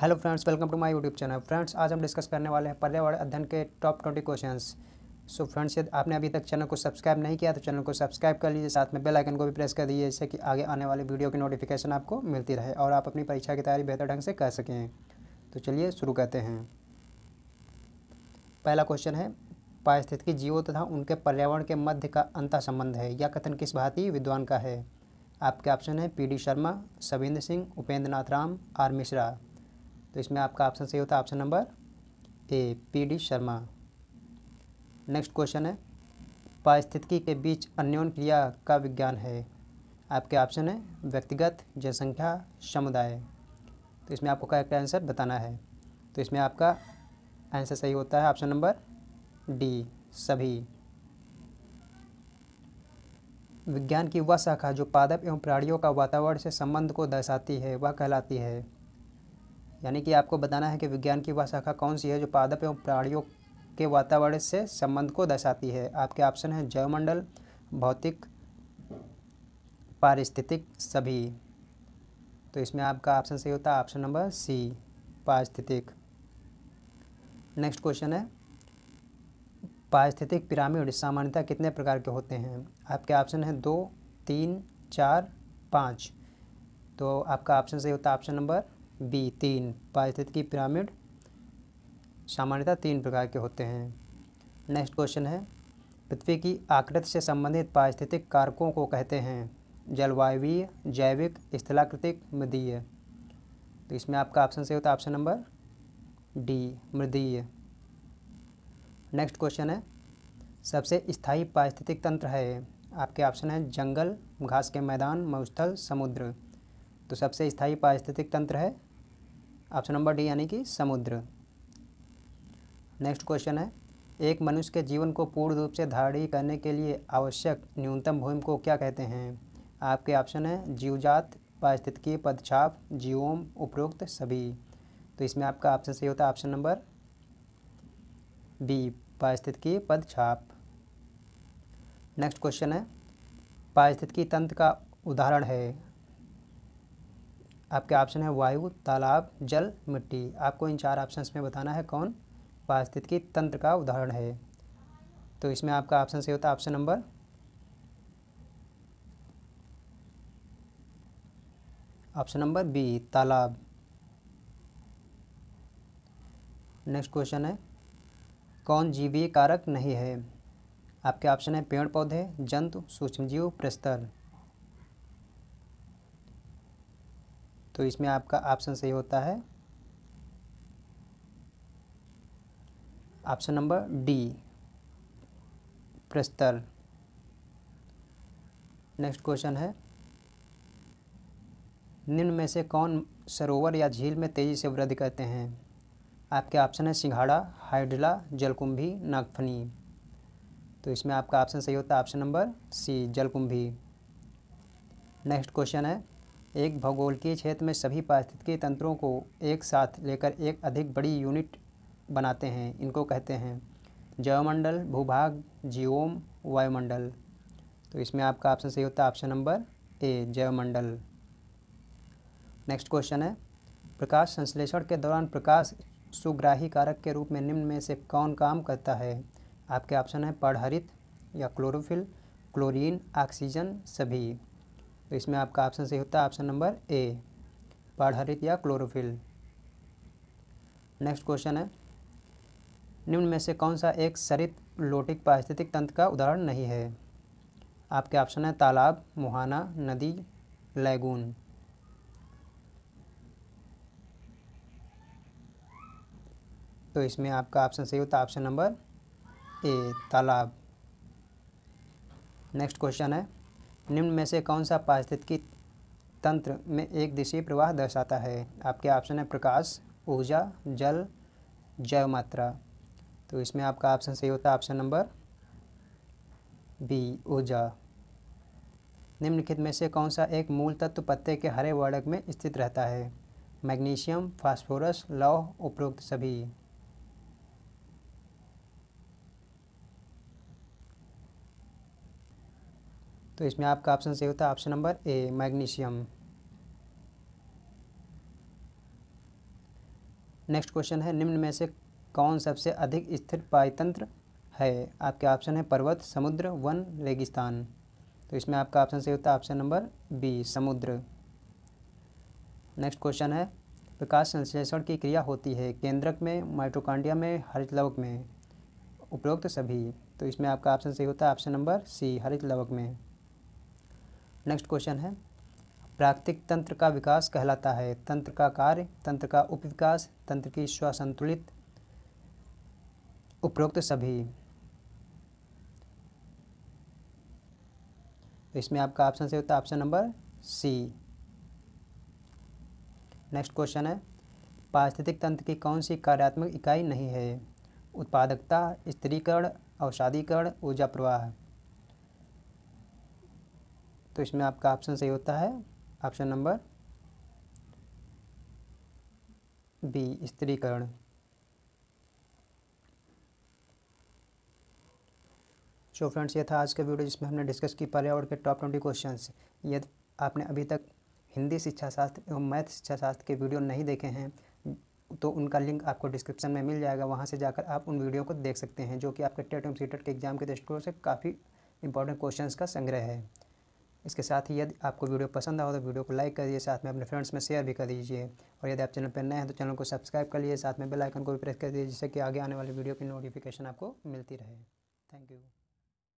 hello friends welcome to my YouTube channel friends आज हम discuss करने वाले हैं पर्यावरण अध्ययन के top twenty questions so friends यदि आपने अभी तक चैनल को सब्सक्राइब नहीं किया तो चैनल को सब्सक्राइब कर लीजिए साथ में बेल आइकन को भी प्रेस कर दीजिए जिससे कि आगे आने वाले वीडियो की नोटिफिकेशन आपको मिलती रहे और आप अपनी परीक्षा की तैयारी बेहतर ढंग से कर सकें तो चलिए शुरू करते हैं पहला क्वेश्चन है पारिस्थितिकी जीवों तथा उनके पर्यावरण के मध्य का अंतर संबंध है यह कथन किस भारतीय विद्वान का है आपके ऑप्शन है P D Sharma Savindra Singh Upendra Nath Ram R Mishra तो इसमें आपका ऑप्शन सही होता है option number A P D Sharma next question है पारिस्थितिकी के बीच अन्योन क्रिया का विज्ञान है आपके ऑप्शन है व्यक्तिगत जनसंख्या समुदाय तो इसमें आपको करेक्ट आंसर बताना है तो इसमें आपका आंसर सही होता है ऑप्शन नंबर डी सभी विज्ञान की वह शाखा जो पादप एवं प्राणियों का वातावरण से संबंध को दर्शाती है वह कहलाती है यानी कि आपको बताना है कि विज्ञान की वह शाखा कौन सी है जो पादप एवं प्राणियों के वातावरण से संबंध को दर्शाती है आपके ऑप्शन हैं जैवमंडल भौतिक पारिस्थितिक सभी तो इसमें आपका ऑप्शन सही होता है ऑप्शन नंबर सी पारिस्थितिक नेक्स्ट क्वेश्चन है पारिस्थितिक पिरामिड सामान्यतः कितने प्रकार के होते हैं आपके ऑप्शन हैं दो तीन चार पाँच तो आपका ऑप्शन सही होता है ऑप्शन नंबर बी तीन पारिस्थितिकी पिरामिड सामान्यतः तीन प्रकार के होते हैं नेक्स्ट क्वेश्चन है पृथ्वी की आकृति से संबंधित पारिस्थितिक कारकों को कहते हैं जलवायवीय जैविक स्थलाकृतिक मृदीय तो इसमें आपका ऑप्शन सही होता है ऑप्शन नंबर डी मृदीय नेक्स्ट क्वेश्चन है सबसे स्थायी पारिस्थितिक तंत्र है आपके ऑप्शन है जंगल घास के मैदान मरुस्थल समुद्र तो सबसे स्थायी पारिस्थितिक तंत्र है ऑप्शन नंबर डी यानी कि समुद्र नेक्स्ट क्वेश्चन है एक मनुष्य के जीवन को पूर्ण रूप से धारणी करने के लिए आवश्यक न्यूनतम भूमि को क्या कहते हैं आपके ऑप्शन है जीवजात पारिस्थितिकीय पदछाप जीवोम उपरोक्त सभी तो इसमें आपका ऑप्शन सही होता है ऑप्शन नंबर बी पारिस्थितिकीय पदछाप नेक्स्ट क्वेश्चन है पारिस्थितिकी तंत्र का उदाहरण है आपके ऑप्शन है वायु तालाब जल मिट्टी आपको इन चार ऑप्शन में बताना है कौन पारिस्थितिकी तंत्र का उदाहरण है तो इसमें आपका ऑप्शन सही होता है option number option number B तालाब नेक्स्ट क्वेश्चन है कौन जीवी कारक नहीं है आपके ऑप्शन है पेड़ पौधे जंतु सूक्ष्मजीव प्रस्तर तो इसमें आपका ऑप्शन सही होता है ऑप्शन नंबर डी प्रस्तर नेक्स्ट क्वेश्चन है निम्न में से कौन सरोवर या झील में तेज़ी से वृद्धि करते हैं आपके ऑप्शन है सिंघाड़ा हाइड्रिला जलकुंभी नागफनी तो इसमें आपका ऑप्शन सही होता है ऑप्शन नंबर सी जलकुंभी नेक्स्ट क्वेश्चन है एक भौगोलिकीय क्षेत्र में सभी पारिस्थितिकी तंत्रों को एक साथ लेकर एक अधिक बड़ी यूनिट बनाते हैं इनको कहते हैं जैवमंडल भूभाग जीओम वायुमंडल तो इसमें आपका ऑप्शन सही होता है ऑप्शन नंबर ए जैवमंडल नेक्स्ट क्वेश्चन है प्रकाश संश्लेषण के दौरान प्रकाश सुग्राही कारक के रूप में निम्न में से कौन काम करता है आपके ऑप्शन है पढ़हरित या क्लोरोफिल क्लोरीन ऑक्सीजन सभी तो इसमें आपका ऑप्शन सही होता है ऑप्शन नंबर ए पाढ़हरित या क्लोरोफिल नेक्स्ट क्वेश्चन है निम्न में से कौन सा एक सरित लोटिक पारिस्थितिक तंत्र का उदाहरण नहीं है आपके ऑप्शन है तालाब मुहाना नदी लैगून तो इसमें आपका ऑप्शन सही होता है ऑप्शन नंबर ए तालाब नेक्स्ट क्वेश्चन है निम्न में से कौन सा पारिस्थितिकी तंत्र में एक दिशीय प्रवाह दर्शाता है आपके ऑप्शन है प्रकाश ऊर्जा जल जैव मात्रा तो इसमें आपका ऑप्शन सही होता है ऑप्शन नंबर बी ऊर्जा निम्नलिखित में से कौन सा एक मूल तत्व पत्ते के हरे वर्णक में स्थित रहता है मैग्नीशियम फास्फोरस लौह उपरोक्त सभी तो इसमें आपका ऑप्शन सही होता है option number A magnesium next question है निम्न में से कौन सबसे अधिक स्थिर पायतंत्र है आपके ऑप्शन है पर्वत समुद्र वन रेगिस्तान तो इसमें आपका ऑप्शन सही होता है ऑप्शन नंबर बी समुद्र नेक्स्ट क्वेश्चन है विकास संश्लेषण की क्रिया होती है केंद्रक में माइट्रोकांडिया में हरित लवक में उपरोक्त सभी तो इसमें आपका ऑप्शन सही होता है ऑप्शन नंबर सी हरित लवक में नेक्स्ट क्वेश्चन है प्राकृतिक तंत्र का विकास कहलाता है तंत्र का कार्य तंत्र का उपविकास तंत्र की स्वसंतुलित उपरोक्त सभी तो इसमें आपका ऑप्शन से होता है option number C next question है पारिस्थितिक तंत्र की कौन सी कार्यात्मक इकाई नहीं है उत्पादकता स्त्रीकरण औषाधिकरण ऊर्जा प्रवाह तो इसमें आपका ऑप्शन सही होता है ऑप्शन नंबर बी स्त्रीकरण सो फ्रेंड्स ये था आज का वीडियो जिसमें हमने डिस्कस की पर्यावरण के टॉप ट्वेंटी क्वेश्चंस यदि आपने अभी तक हिंदी शिक्षा शास्त्र एवं मैथ शिक्षा शास्त्र के वीडियो नहीं देखे हैं तो उनका लिंक आपको डिस्क्रिप्शन में मिल जाएगा वहाँ से जाकर आप उन वीडियो को देख सकते हैं जो कि आपके टेट एवं सी के एग्ज़ाम के दृष्टिकोण से काफ़ी इंपॉर्टेंट क्वेश्चंस का संग्रह है इसके साथ ही यदि आपको वीडियो पसंद आओ तो वीडियो को लाइक करिए साथ में अपने फ्रेंड्स में शेयर भी कर दीजिए और यदि आप चैनल पर नए हैं तो चैनल को सब्सक्राइब कर लिए साथ में बेल आइकन को भी प्रेस कर दीजिए जिससे कि आगे आने वाली वीडियो की नोटिफिकेशन आपको मिलती रहे थैंक यू